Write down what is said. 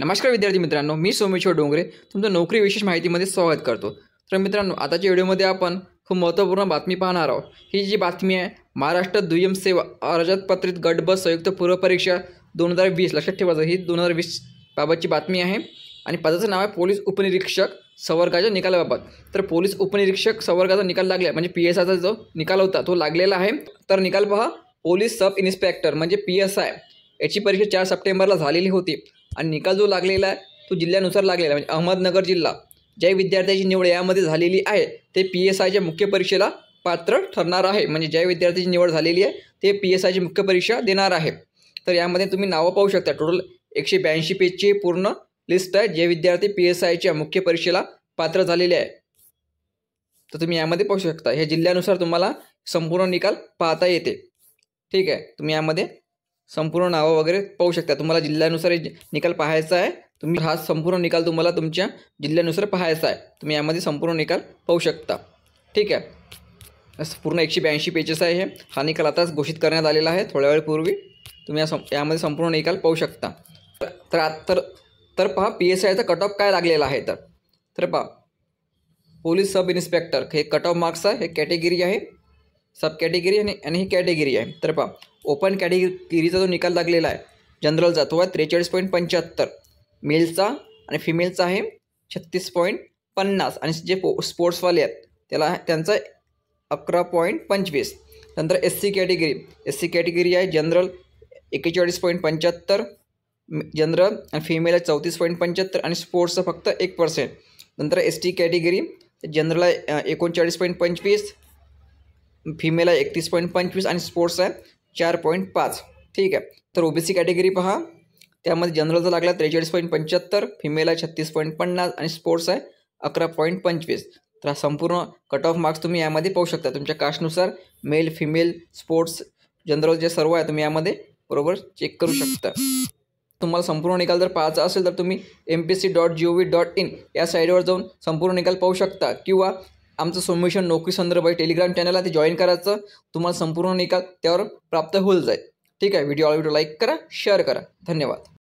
नमस्कार विद्यार्थी मित्रांनो मी सोमेश्वर डोंगरे तुमचं नोकरी विशेष माहितीमध्ये स्वागत करतो तर मित्रांनो आताच्या व्हिडिओमध्ये आपण खूप महत्त्वपूर्ण बातमी पाहणार आहोत ही जी बातमी आहे महाराष्ट्र दुय्यम सेवा गट बस संयुक्त पूर्वपरीक्षा दोन हजार वीस लक्षात ठेवायचं ही दोन हजार वीस बाबतची बातमी आहे आणि पदाचं नाव आहे पोलीस उपनिरीक्षक संवर्गाच्या निकालाबाबत तर पोलीस उपनिरीक्षक सवर्गाचा निकाल लागला म्हणजे पी एस आयचा जो निकाल होता तो लागलेला आहे तर निकाल पहा पोलीस सब इन्स्पेक्टर म्हणजे पी एस आय याची परीक्षा चार सप्टेंबरला झालेली होती आणि निकाल जो लागलेला आहे तो जिल्ह्यानुसार लागलेला म्हणजे अहमदनगर जिल्हा ज्या विद्यार्थ्याची निवड यामध्ये झालेली आहे ते पी एस आयच्या मुख्य परीक्षेला पात्र ठरणार आहे म्हणजे ज्या विद्यार्थ्याची निवड झालेली आहे ते पी एस आयची मुख्य परीक्षा देणार आहे तर यामध्ये तुम्ही नावं पाहू शकता टोटल एकशे ब्याऐंशी पेजची पूर्ण लिस्ट आहे जे विद्यार्थी पी एस आयच्या मुख्य परीक्षेला पात्र झालेले आहे तर तुम्ही यामध्ये पाहू शकता ह्या जिल्ह्यानुसार तुम्हाला संपूर्ण निकाल पाहता येते ठीक आहे तुम्ही यामध्ये संपूर्ण नावं वगैरे पाहू शकता तुम्हाला जिल्ह्यानुसार निकाल पाहायचा आहे तुम्ही हा संपूर्ण निकाल तुम्हाला तुमच्या जिल्ह्यानुसार पाहायचा आहे तुम्ही यामध्ये संपूर्ण निकाल पाहू शकता ठीक आहे पूर्ण एकशे ब्याऐंशी पेजेस आहे हे हा निकाल आताच घोषित करण्यात आलेला आहे थोड्या वेळपूर्वी तुम्ही या सं यामध्ये संपूर्ण निकाल पाहू शकता तर तर तर पहा पी एस आयचा कट ऑफ काय लागलेला आहे तर तर पहा पोलीस सब इन्स्पेक्टर हे कट ऑफ मार्क्स आहे हे कॅटेगिरी आहे सब कॅटेगरी आणि आणि ही कॅटेगिरी आहे तर पहा ओपन कॅटेगिरीचा जो निकाल लागलेला आहे जनरलचा तो आहे त्रेचाळीस पॉईंट पंच्याहत्तर मेलचा आणि फिमेलचा आहे छत्तीस पॉईंट पन्नास आणि जे पो स्पोर्ट्सवाले आहेत त्याला त्यांचा अकरा पॉईंट पंचवीस नंतर S C category S C category आहे जनरल एक्केचाळीस पॉईंट पंच्याहत्तर जनरल आणि फिमेल आहे चौतीस पॉईंट पंच्याहत्तर आणि स्पोर्ट्सचं फक्त एक पर्सेंट नंतर एस टी कॅटेगरी जनरल आहे एकोणचाळीस पॉईंट पंचवीस फिमेल आहे एकतीस पॉईंट पंचवीस आणि स्पोर्ट्स आहे चार पॉईंट पाच ठीक आहे तर ओबीसी कॅटेगरी पहा त्यामध्ये जनरलचा लागला त्रेचाळीस पॉईंट पंच्याहत्तर आहे छत्तीस पॉईंट पन्नास आणि स्पोर्ट्स आहे अकरा पॉईंट पंचवीस तर संपूर्ण कट ऑफ मार्क्स तुम्ही यामध्ये पाहू शकता तुमच्या कास्टनुसार मेल फिमेल स्पोर्ट्स जनरल जे सर्व आहे तुम्ही यामध्ये बरोबर चेक करू शकता तुम्हाला संपूर्ण निकाल जर पाहायचा असेल तर तुम्ही M P C dot G O V dot in या साईडवर जाऊन संपूर्ण निकाल पाहू शकता किंवा आमचं सोमेशन नोकरी संदर्भात टेलिग्राम चॅनल आहे ते जॉईन करायचं तुम्हाला संपूर्ण निकाल त्यावर प्राप्त होईल जाईल ठीक आहे व्हिडिओ आवडला लाईक करा शेअर करा धन्यवाद